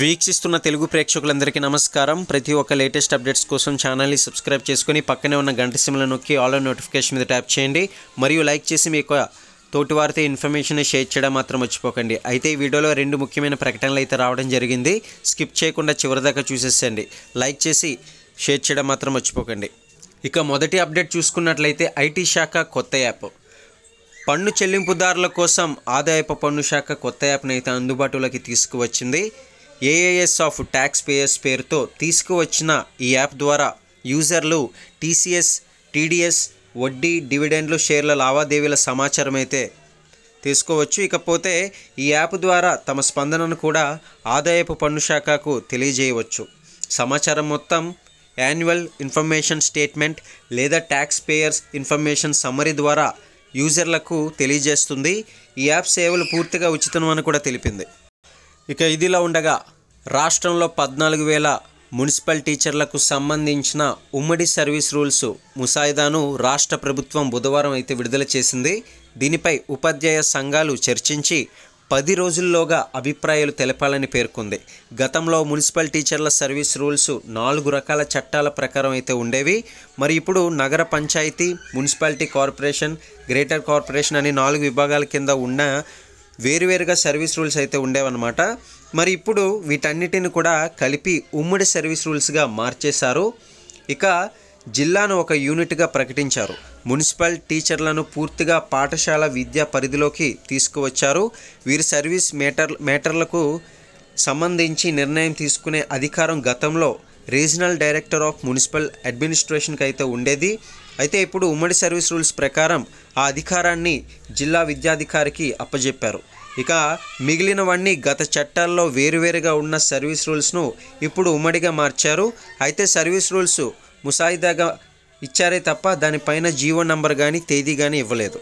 వీక్షిస్తున్న తెలుగు ప్రేక్షకులందరికీ నమస్కారం ప్రతి ఒక్క లేటెస్ట్ అప్డేట్స్ కోసం ఛానల్ని సబ్స్క్రైబ్ చేసుకుని పక్కనే ఉన్న గంట సిమ్లను నొక్కి ఆల్ నోటిఫికేషన్ మీద ట్యాప్ చేయండి మరియు లైక్ చేసి మీ యొక్క తోటివారితో ఇన్ఫర్మేషన్ షేర్ చేయడం మాత్రం మర్చిపోకండి అయితే ఈ వీడియోలో రెండు ముఖ్యమైన ప్రకటనలు అయితే రావడం జరిగింది స్కిప్ చేయకుండా చివరిదాకా చూసేసండి లైక్ చేసి షేర్ చేయడం మాత్రం మర్చిపోకండి ఇక మొదటి అప్డేట్ చూసుకున్నట్లయితే ఐటీ శాఖ కొత్త యాప్ పన్ను చెల్లింపుదారుల కోసం ఆదాయపు పన్ను శాఖ కొత్త యాప్ని అయితే అందుబాటులోకి తీసుకువచ్చింది ఏఏఎస్ ఆఫ్ ట్యాక్స్ పేయర్స్ పేరుతో తీసుకువచ్చిన ఈ యాప్ ద్వారా యూజర్లు టీసీఎస్ టీడీఎస్ వడ్డీ డివిడెండ్లు షేర్ల లావాదేవీల సమాచారం అయితే తీసుకోవచ్చు ఇకపోతే ఈ యాప్ ద్వారా తమ స్పందనను కూడా ఆదాయపు పన్ను శాఖకు తెలియజేయవచ్చు సమాచారం మొత్తం యాన్యువల్ ఇన్ఫర్మేషన్ స్టేట్మెంట్ లేదా ట్యాక్స్ పేయర్స్ ఇన్ఫర్మేషన్ సమ్మరీ ద్వారా యూజర్లకు తెలియజేస్తుంది ఈ యాప్ సేవలు పూర్తిగా ఉచితం అని కూడా తెలిపింది ఇక ఇదిలా ఉండగా రాష్ట్రంలో పద్నాలుగు వేల మున్సిపల్ టీచర్లకు సంబంధించిన ఉమ్మడి సర్వీస్ రూల్స్ ముసాయిదాను రాష్ట్ర ప్రభుత్వం బుధవారం అయితే విడుదల చేసింది దీనిపై ఉపాధ్యాయ సంఘాలు చర్చించి పది రోజుల్లోగా అభిప్రాయాలు తెలపాలని పేర్కొంది గతంలో మున్సిపల్ టీచర్ల సర్వీస్ రూల్స్ నాలుగు రకాల చట్టాల ప్రకారం అయితే ఉండేవి మరి ఇప్పుడు నగర panchayat municipality corporation greater corporation అనే నాలుగు విభాగాల కింద ఉన్న వేరువేరుగా సర్వీస్ రూల్స్ అయితే ఉండేవన్నమాట మరి ఇప్పుడు వీటన్నిటిని కూడా కలిపి ఉమ్మడి సర్వీస్ రూల్స్గా మార్చేశారు ఇక జిల్లాను ఒక యూనిట్గా ప్రకటించారు మున్సిపల్ టీచర్లను పూర్తిగా పాఠశాల విద్యా పరిధిలోకి తీసుకువచ్చారు వీరి సర్వీస్ మేటర్ మేటర్లకు సంబంధించి నిర్ణయం తీసుకునే అధికారం గతంలో రీజనల్ డైరెక్టర్ ఆఫ్ మున్సిపల్ అడ్మినిస్ట్రేషన్కి అయితే ఉండేది అయితే ఇప్పుడు ఉమ్మడి సర్వీస్ రూల్స్ ప్రకారం ఆ అధికారాన్ని జిల్లా విద్యాధికారికి అప్పజెప్పారు ఇక మిగిలినవన్నీ గత చట్టాల్లో వేరువేరుగా ఉన్న సర్వీస్ రూల్స్ను ఇప్పుడు ఉమ్మడిగా మార్చారు అయితే సర్వీస్ రూల్స్ ముసాయిదాగా ఇచ్చారే తప్ప దానిపైన జీవో నంబర్ కానీ తేదీ కానీ ఇవ్వలేదు